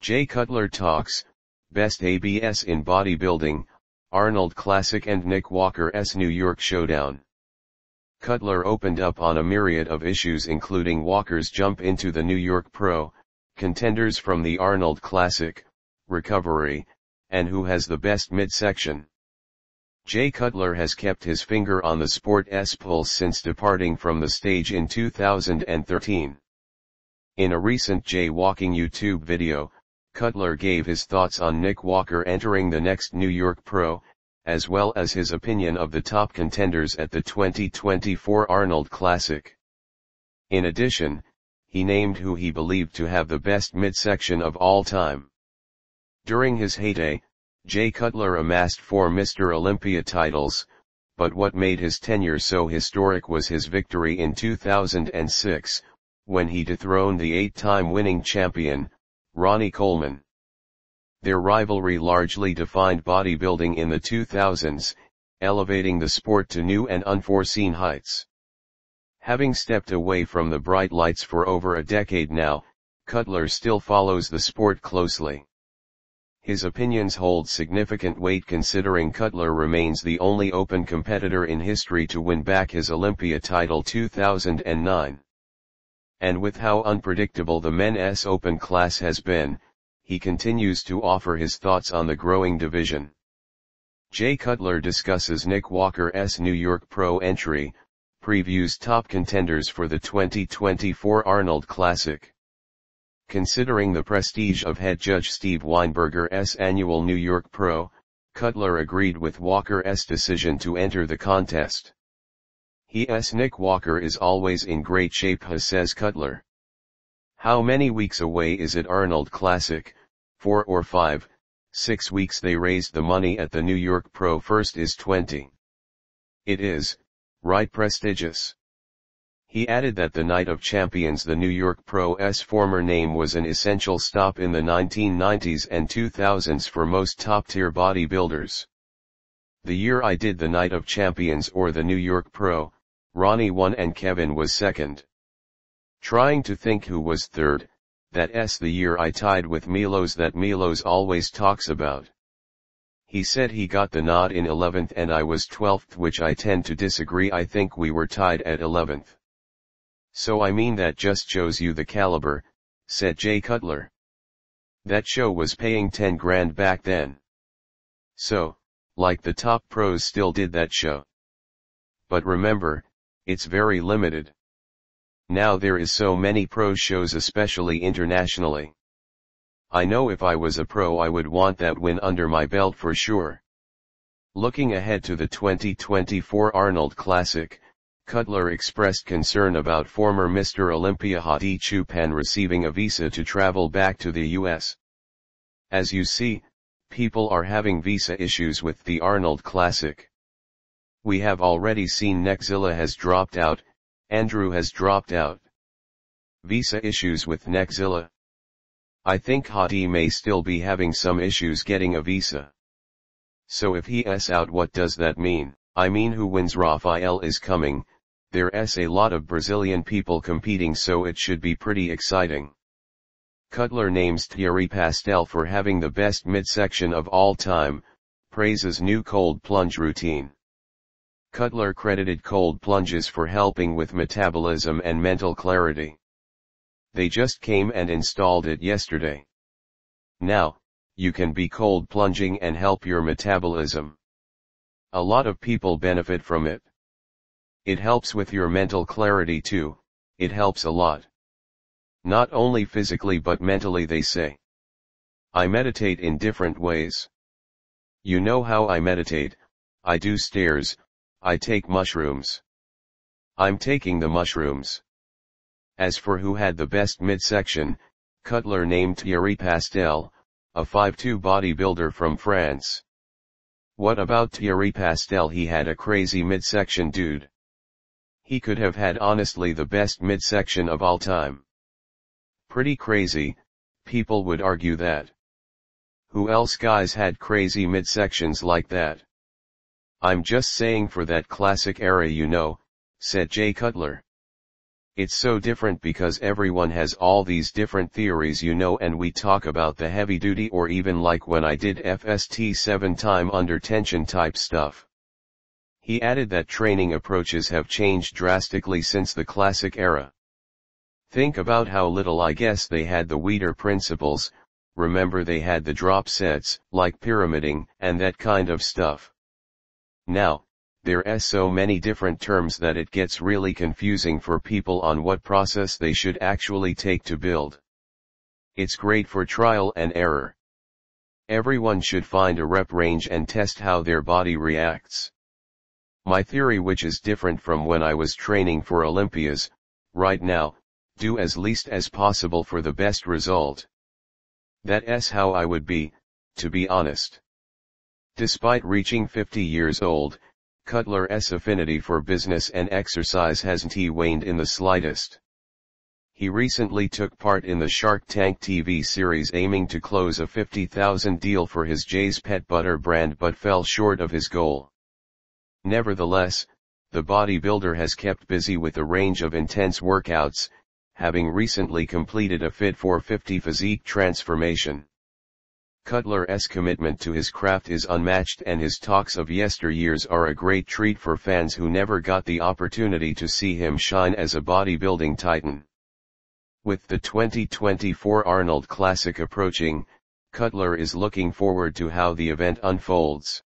Jay Cutler talks, best ABS in bodybuilding, Arnold Classic and Nick Walker's New York Showdown. Cutler opened up on a myriad of issues including Walker's jump into the New York Pro, contenders from the Arnold Classic, recovery, and who has the best midsection. Jay Cutler has kept his finger on the sport's pulse since departing from the stage in 2013. In a recent Jay Walking YouTube video, Cutler gave his thoughts on Nick Walker entering the next New York Pro, as well as his opinion of the top contenders at the 2024 Arnold Classic. In addition, he named who he believed to have the best midsection of all time. During his heyday, Jay Cutler amassed four Mr. Olympia titles, but what made his tenure so historic was his victory in 2006, when he dethroned the eight-time winning champion, Ronnie Coleman. Their rivalry largely defined bodybuilding in the 2000s, elevating the sport to new and unforeseen heights. Having stepped away from the bright lights for over a decade now, Cutler still follows the sport closely. His opinions hold significant weight considering Cutler remains the only open competitor in history to win back his Olympia title 2009 and with how unpredictable the men's open class has been, he continues to offer his thoughts on the growing division. Jay Cutler discusses Nick Walker's New York Pro entry, previews top contenders for the 2024 Arnold Classic. Considering the prestige of head judge Steve Weinberger's annual New York Pro, Cutler agreed with Walker's decision to enter the contest. He's Nick Walker is always in great shape says Cutler. How many weeks away is it Arnold Classic, 4 or 5, 6 weeks they raised the money at the New York Pro first is 20. It is, right prestigious. He added that the Night of Champions the New York Pro's former name was an essential stop in the 1990s and 2000s for most top-tier bodybuilders. The year I did the Night of Champions or the New York Pro, Ronnie won and Kevin was second. Trying to think who was third, that's the year I tied with Milos that Milos always talks about. He said he got the nod in 11th and I was 12th which I tend to disagree I think we were tied at 11th. So I mean that just shows you the caliber, said Jay Cutler. That show was paying 10 grand back then. So, like the top pros still did that show. But remember, it's very limited. Now there is so many pro shows especially internationally. I know if I was a pro I would want that win under my belt for sure. Looking ahead to the 2024 Arnold Classic, Cutler expressed concern about former Mr. Olympia Hadi Chupan receiving a visa to travel back to the US. As you see, people are having visa issues with the Arnold Classic. We have already seen Nexilla has dropped out, Andrew has dropped out. Visa issues with Nexilla. I think Hadi may still be having some issues getting a visa. So if he s out what does that mean? I mean who wins Rafael is coming, there's a lot of Brazilian people competing so it should be pretty exciting. Cutler names Thierry Pastel for having the best midsection of all time, praises new cold plunge routine. Cutler credited cold plunges for helping with metabolism and mental clarity. They just came and installed it yesterday. Now, you can be cold plunging and help your metabolism. A lot of people benefit from it. It helps with your mental clarity too, it helps a lot. Not only physically but mentally they say. I meditate in different ways. You know how I meditate, I do stairs, I take mushrooms. I'm taking the mushrooms. As for who had the best midsection, Cutler named Thierry Pastel, a 5'2 bodybuilder from France. What about Thierry Pastel he had a crazy midsection dude. He could have had honestly the best midsection of all time. Pretty crazy, people would argue that. Who else guys had crazy midsections like that? I'm just saying for that classic era you know, said Jay Cutler. It's so different because everyone has all these different theories you know and we talk about the heavy duty or even like when I did FST 7 time under tension type stuff. He added that training approaches have changed drastically since the classic era. Think about how little I guess they had the weeder principles, remember they had the drop sets, like pyramiding, and that kind of stuff. Now, there's so many different terms that it gets really confusing for people on what process they should actually take to build. It's great for trial and error. Everyone should find a rep range and test how their body reacts. My theory which is different from when I was training for Olympias, right now, do as least as possible for the best result. That's how I would be, to be honest. Despite reaching 50 years old, Cutler's affinity for business and exercise hasn't he waned in the slightest. He recently took part in the Shark Tank TV series aiming to close a 50,000 deal for his Jay's Pet Butter brand but fell short of his goal. Nevertheless, the bodybuilder has kept busy with a range of intense workouts, having recently completed a Fit for 50 physique transformation. Cutler's commitment to his craft is unmatched and his talks of yesteryears are a great treat for fans who never got the opportunity to see him shine as a bodybuilding titan. With the 2024 Arnold Classic approaching, Cutler is looking forward to how the event unfolds.